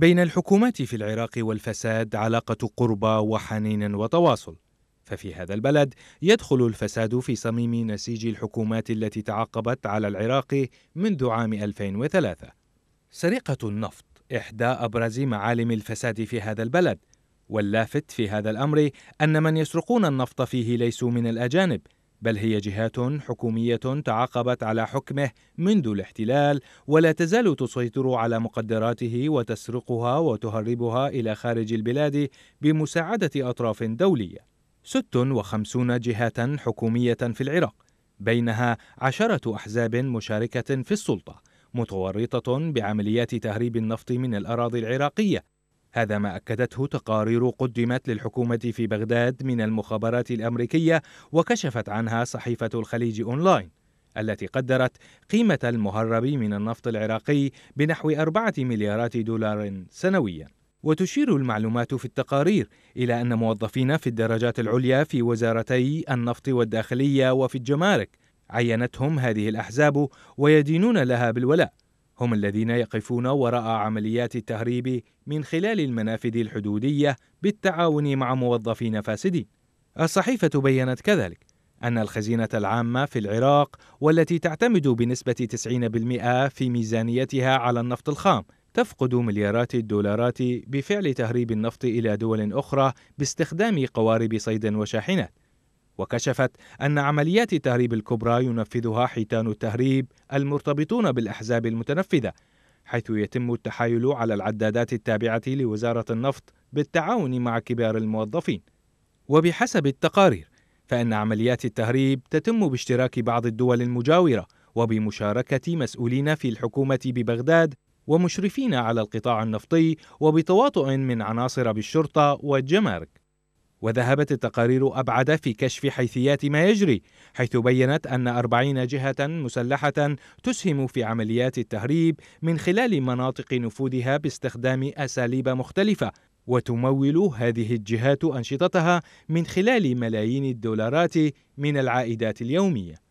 بين الحكومات في العراق والفساد علاقة قربى وحنين وتواصل ففي هذا البلد يدخل الفساد في صميم نسيج الحكومات التي تعاقبت على العراق منذ عام 2003 سرقة النفط إحدى أبرز معالم الفساد في هذا البلد واللافت في هذا الأمر أن من يسرقون النفط فيه ليسوا من الأجانب بل هي جهات حكومية تعاقبت على حكمه منذ الاحتلال ولا تزال تسيطر على مقدراته وتسرقها وتهربها إلى خارج البلاد بمساعدة أطراف دولية. 56 جهة حكومية في العراق، بينها عشرة أحزاب مشاركة في السلطة، متورطة بعمليات تهريب النفط من الأراضي العراقية هذا ما أكدته تقارير قدمت للحكومة في بغداد من المخابرات الأمريكية وكشفت عنها صحيفة الخليج أونلاين التي قدرت قيمة المهرب من النفط العراقي بنحو أربعة مليارات دولار سنوياً وتشير المعلومات في التقارير إلى أن موظفين في الدرجات العليا في وزارتي النفط والداخلية وفي الجمارك عينتهم هذه الأحزاب ويدينون لها بالولاء هم الذين يقفون وراء عمليات التهريب من خلال المنافذ الحدودية بالتعاون مع موظفين فاسدين. الصحيفة بيّنت كذلك أن الخزينة العامة في العراق والتي تعتمد بنسبة 90% في ميزانيتها على النفط الخام تفقد مليارات الدولارات بفعل تهريب النفط إلى دول أخرى باستخدام قوارب صيد وشاحنات. وكشفت أن عمليات التهريب الكبرى ينفذها حيتان التهريب المرتبطون بالأحزاب المتنفذة حيث يتم التحايل على العدادات التابعة لوزارة النفط بالتعاون مع كبار الموظفين وبحسب التقارير فإن عمليات التهريب تتم باشتراك بعض الدول المجاورة وبمشاركة مسؤولين في الحكومة ببغداد ومشرفين على القطاع النفطي وبتواطؤ من عناصر بالشرطة والجمارك وذهبت التقارير أبعد في كشف حيثيات ما يجري حيث بيّنت أن أربعين جهة مسلحة تسهم في عمليات التهريب من خلال مناطق نفوذها باستخدام أساليب مختلفة وتمول هذه الجهات أنشطتها من خلال ملايين الدولارات من العائدات اليومية